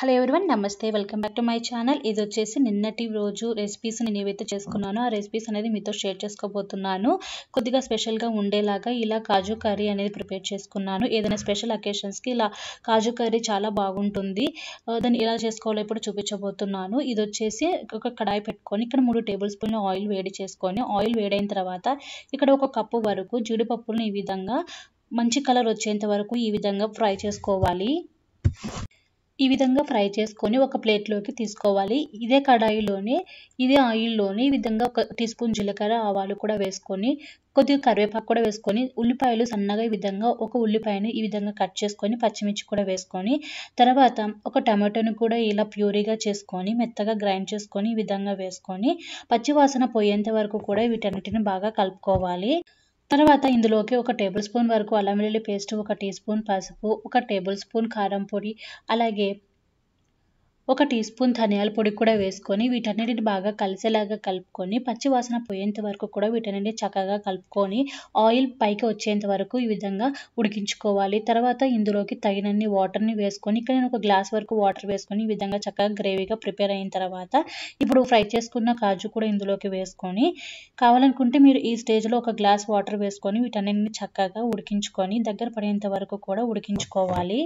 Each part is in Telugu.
హలో ఎవరివన్ నమస్తే welcome back to my channel ఇది వచ్చేసి నిన్నటి రోజు రెసిపీస్ నేను ఏవైతే చేసుకున్నానో ఆ రెసిపీస్ అనేది మీతో షేర్ చేసుకోబోతున్నాను కొద్దిగా స్పెషల్గా ఉండేలాగా ఇలా కాజు కర్రీ అనేది ప్రిపేర్ చేసుకున్నాను ఏదైనా స్పెషల్ అకేషన్స్కి ఇలా కాజు కర్రీ చాలా బాగుంటుంది దాన్ని ఎలా చేసుకోవాలో ఇప్పుడు చూపించబోతున్నాను ఇది వచ్చేసి ఒక కడాయి పెట్టుకొని ఇక్కడ మూడు టేబుల్ స్పూన్ ఆయిల్ వేడి చేసుకొని ఆయిల్ వేడైన తర్వాత ఇక్కడ ఒక కప్పు వరకు జీడిపప్పులను ఈ విధంగా మంచి కలర్ వచ్చేంత వరకు ఈ విధంగా ఫ్రై చేసుకోవాలి ఈ విధంగా ఫ్రై చేసుకొని ఒక ప్లేట్లోకి తీసుకోవాలి ఇదే కడాయిలోనే ఇదే ఆయిల్లోనే ఈ విధంగా ఒక టీ స్పూన్ జీలకర్ర ఆవాలు కూడా వేసుకొని కొద్దిగా కరివేపాకు కూడా వేసుకొని ఉల్లిపాయలు సన్నగా ఈ విధంగా ఒక ఉల్లిపాయని ఈ విధంగా కట్ చేసుకొని పచ్చిమిర్చి కూడా వేసుకొని తర్వాత ఒక టమాటోని కూడా ఇలా ప్యూరీగా చేసుకొని మెత్తగా గ్రైండ్ చేసుకొని ఈ విధంగా వేసుకొని పచ్చివాసన పోయేంత వరకు కూడా వీటన్నిటిని బాగా కలుపుకోవాలి తర్వాత ఇందులోకి ఒక టేబుల్ స్పూన్ వరకు అల్లం వెల్లుల్లి పేస్ట్ ఒక టీ స్పూన్ పసుపు ఒక టేబుల్ స్పూన్ కారం పొడి అలాగే ఒక టీ స్పూన్ ధనియాల పొడి కూడా వేసుకొని వీటన్నిటిని బాగా కలిసేలాగా కలుపుకొని పచ్చివాసన పోయేంత వరకు కూడా వీటన్నిటిని చక్కగా కలుపుకొని ఆయిల్ పైకి వచ్చేంత వరకు ఈ విధంగా ఉడికించుకోవాలి తర్వాత ఇందులోకి తగినన్ని వాటర్ని వేసుకొని ఇక్కడ నేను ఒక గ్లాస్ వరకు వాటర్ వేసుకొని ఈ విధంగా చక్కగా గ్రేవీగా ప్రిపేర్ అయిన తర్వాత ఇప్పుడు ఫ్రై చేసుకున్న కాజు కూడా ఇందులోకి వేసుకొని కావాలనుకుంటే మీరు ఈ స్టేజ్లో ఒక గ్లాస్ వాటర్ వేసుకొని వీటన్నిటిని చక్కగా ఉడికించుకొని దగ్గర పడేంత వరకు కూడా ఉడికించుకోవాలి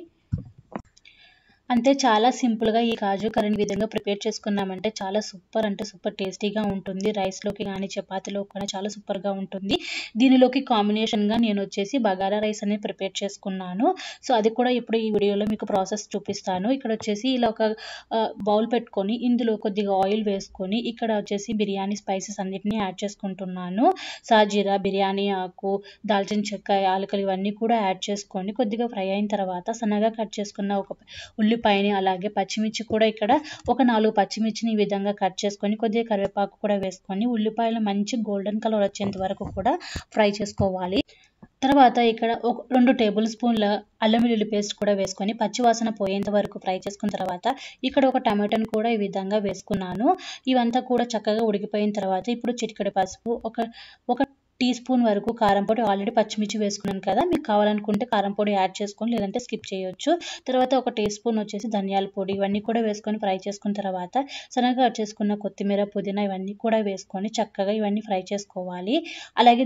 అంతే చాలా సింపుల్గా ఈ కాజు కర్రీని విధంగా ప్రిపేర్ చేసుకున్నామంటే చాలా సూపర్ అంటే సూపర్ టేస్టీగా ఉంటుంది రైస్లోకి కానీ చపాతీలోకి కానీ చాలా సూపర్గా ఉంటుంది దీనిలోకి కాంబినేషన్గా నేను వచ్చేసి బగారా రైస్ అనేది ప్రిపేర్ చేసుకున్నాను సో అది కూడా ఇప్పుడు ఈ వీడియోలో మీకు ప్రాసెస్ చూపిస్తాను ఇక్కడ వచ్చేసి ఇలా ఒక బౌల్ పెట్టుకొని ఇందులో కొద్దిగా ఆయిల్ వేసుకొని ఇక్కడ వచ్చేసి బిర్యానీ స్పైసెస్ అన్నిటిని యాడ్ చేసుకుంటున్నాను సాజీరా బిర్యానీ ఆకు దాల్చిన చెక్క ఆలుకలు ఇవన్నీ కూడా యాడ్ చేసుకొని కొద్దిగా ఫ్రై అయిన తర్వాత సన్నగా కట్ చేసుకున్న ఒక ఉల్లి ఉల్లిపాయని అలాగే పచ్చిమిర్చి కూడా ఇక్కడ ఒక నాలుగు పచ్చిమిర్చిని ఈ విధంగా కట్ చేసుకొని కొద్దిగా కరివేపాకు కూడా వేసుకొని ఉల్లిపాయలు మంచి గోల్డెన్ కలర్ వచ్చేంత వరకు కూడా ఫ్రై చేసుకోవాలి తర్వాత ఇక్కడ ఒక రెండు టేబుల్ స్పూన్ల అల్లం వెల్లుల్లి పేస్ట్ కూడా వేసుకొని పచ్చివాసన పోయేంత వరకు ఫ్రై చేసుకున్న తర్వాత ఇక్కడ ఒక టమాటోని కూడా ఈ విధంగా వేసుకున్నాను ఇవంతా కూడా చక్కగా ఉడికిపోయిన తర్వాత ఇప్పుడు చిటికెడు పసుపు ఒక ఒక టీ స్పూన్ వరకు కారం పొడి ఆల్రెడీ పచ్చిమిర్చి వేసుకున్నాను కదా మీకు కావాలనుకుంటే కారం పొడి యాడ్ చేసుకొని లేదంటే స్కిప్ చేయొచ్చు తర్వాత ఒక టీ స్పూన్ వచ్చేసి ధనియాల పొడి ఇవన్నీ కూడా వేసుకొని ఫ్రై చేసుకున్న తర్వాత సన్నగా యాడ్ చేసుకున్న కొత్తిమీర పుదీనా ఇవన్నీ కూడా వేసుకొని చక్కగా ఇవన్నీ ఫ్రై చేసుకోవాలి అలాగే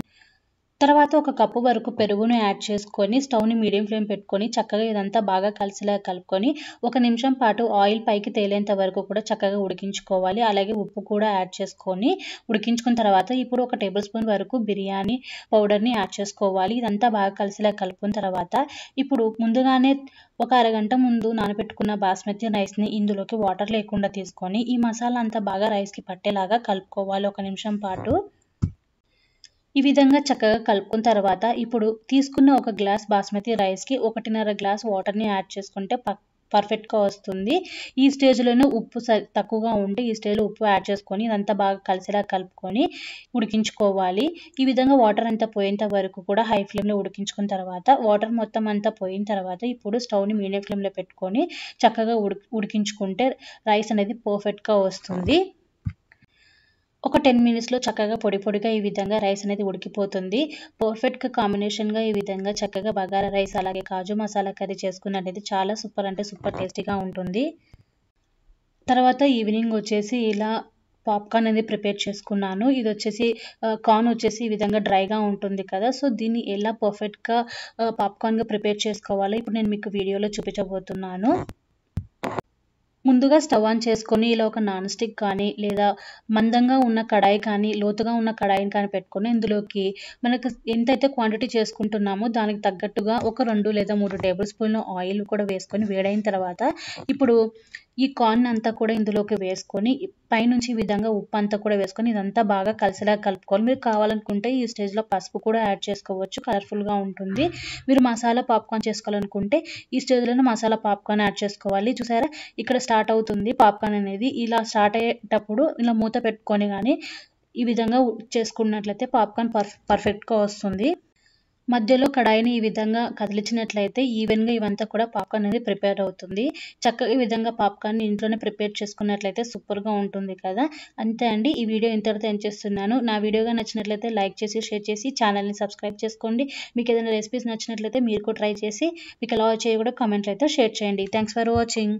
తర్వాత ఒక కప్పు వరకు పెరుగును యాడ్ చేసుకొని స్టవ్ని మీడియం ఫ్లేమ్ పెట్టుకొని చక్కగా ఇదంతా బాగా కలిసిలా కలుపుకొని ఒక నిమిషం పాటు ఆయిల్ పైకి తేలేంత వరకు కూడా చక్కగా ఉడికించుకోవాలి అలాగే ఉప్పు కూడా యాడ్ చేసుకొని ఉడికించుకున్న తర్వాత ఇప్పుడు ఒక టేబుల్ స్పూన్ వరకు బిర్యానీ పౌడర్ని యాడ్ చేసుకోవాలి ఇదంతా బాగా కలిసిలా కలుపుకున్న తర్వాత ఇప్పుడు ముందుగానే ఒక అరగంట ముందు నానబెట్టుకున్న బాస్మతి రైస్ని ఇందులోకి వాటర్ లేకుండా తీసుకొని ఈ మసాలా అంతా బాగా రైస్కి పట్టేలాగా కలుపుకోవాలి ఒక నిమిషం పాటు ఈ విధంగా చక్కగా కలుపుకున్న తర్వాత ఇప్పుడు తీసుకున్న ఒక గ్లాస్ బాస్మతి రైస్కి ఒకటిన్నర గ్లాస్ వాటర్ని యాడ్ చేసుకుంటే పర్ఫెక్ట్గా వస్తుంది ఈ స్టేజ్లోనే ఉప్పు తక్కువగా ఉంటే ఈ స్టేజ్లో ఉప్పు యాడ్ చేసుకొని ఇదంతా బాగా కలిసేలా కలుపుకొని ఉడికించుకోవాలి ఈ విధంగా వాటర్ అంతా పోయేంత వరకు కూడా హై ఫ్లేమ్లో ఉడికించుకున్న తర్వాత వాటర్ మొత్తం అంతా పోయిన తర్వాత ఇప్పుడు స్టవ్ని మీడియం ఫ్లేమ్లో పెట్టుకొని చక్కగా ఉడికించుకుంటే రైస్ అనేది పర్ఫెక్ట్గా వస్తుంది ఒక టెన్ మినిట్స్లో చక్కగా పొడి పొడిగా ఈ విధంగా రైస్ అనేది ఉడికిపోతుంది పర్ఫెక్ట్గా కాంబినేషన్గా ఈ విధంగా చక్కగా బగారా రైస్ అలాగే కాజు మసాలా కర్రీ చేసుకున్నట్టయితే చాలా సూపర్ అంటే సూపర్ టేస్టీగా ఉంటుంది తర్వాత ఈవినింగ్ వచ్చేసి ఇలా పాప్కార్న్ అనేది ప్రిపేర్ చేసుకున్నాను ఇది వచ్చేసి కార్న్ వచ్చేసి ఈ విధంగా డ్రైగా ఉంటుంది కదా సో దీన్ని ఎలా పర్ఫెక్ట్గా పాప్కార్న్గా ప్రిపేర్ చేసుకోవాలో ఇప్పుడు నేను మీకు వీడియోలో చూపించబోతున్నాను ముందుగా స్టవ్ ఆన్ చేసుకొని ఇలా ఒక నాన్ స్టిక్ కానీ లేదా మందంగా ఉన్న కడాయి కానీ లోతుగా ఉన్న కడాయిని కానీ పెట్టుకొని ఇందులోకి మనకు ఎంతైతే క్వాంటిటీ చేసుకుంటున్నామో దానికి తగ్గట్టుగా ఒక రెండు లేదా మూడు టేబుల్ స్పూన్ ఆయిల్ కూడా వేసుకొని వేడైన తర్వాత ఇప్పుడు ఈ కార్న్ అంతా కూడా ఇందులోకి వేసుకొని పైనుంచి ఈ విధంగా ఉప్పు అంతా కూడా వేసుకొని ఇదంతా బాగా కలిసేలా కలుపుకోవాలి మీరు కావాలనుకుంటే ఈ స్టేజ్లో పసుపు కూడా యాడ్ చేసుకోవచ్చు కలర్ఫుల్గా ఉంటుంది మీరు మసాలా పాప్కార్న్ చేసుకోవాలనుకుంటే ఈ స్టేజ్లోనే మసాలా పాప్కార్న్ యాడ్ చేసుకోవాలి చూసారా ఇక్కడ స్టార్ట్ అవుతుంది పాప్కార్న్ అనేది ఇలా స్టార్ట్ అయ్యేటప్పుడు ఇలా మూత పెట్టుకొని కానీ ఈ విధంగా చేసుకున్నట్లయితే పాప్కార్న్ పర్ఫెక్ట్గా వస్తుంది మధ్యలో కడాయిని ఈ విధంగా కదిలించినట్లయితే ఈవెన్గా ఇవంతా కూడా పాప్కార్న్ అనేది ప్రిపేర్ అవుతుంది చక్కగా ఈ విధంగా పాప్కార్న్ ఇంట్లోనే ప్రిపేర్ చేసుకున్నట్లయితే సూపర్గా ఉంటుంది కదా అంతే అండి ఈ వీడియో ఇంతటితో ఏం చేస్తున్నాను నా వీడియోగా నచ్చినట్లయితే లైక్ చేసి షేర్ చేసి ఛానల్ని సబ్స్క్రైబ్ చేసుకోండి మీకు ఏదైనా రెసిపీస్ నచ్చినట్లయితే మీరు కూడా ట్రై చేసి మీకు ఎలా వచ్చాయో కూడా కామెంట్లు అయితే షేర్ చేయండి థ్యాంక్స్ ఫర్ వాచింగ్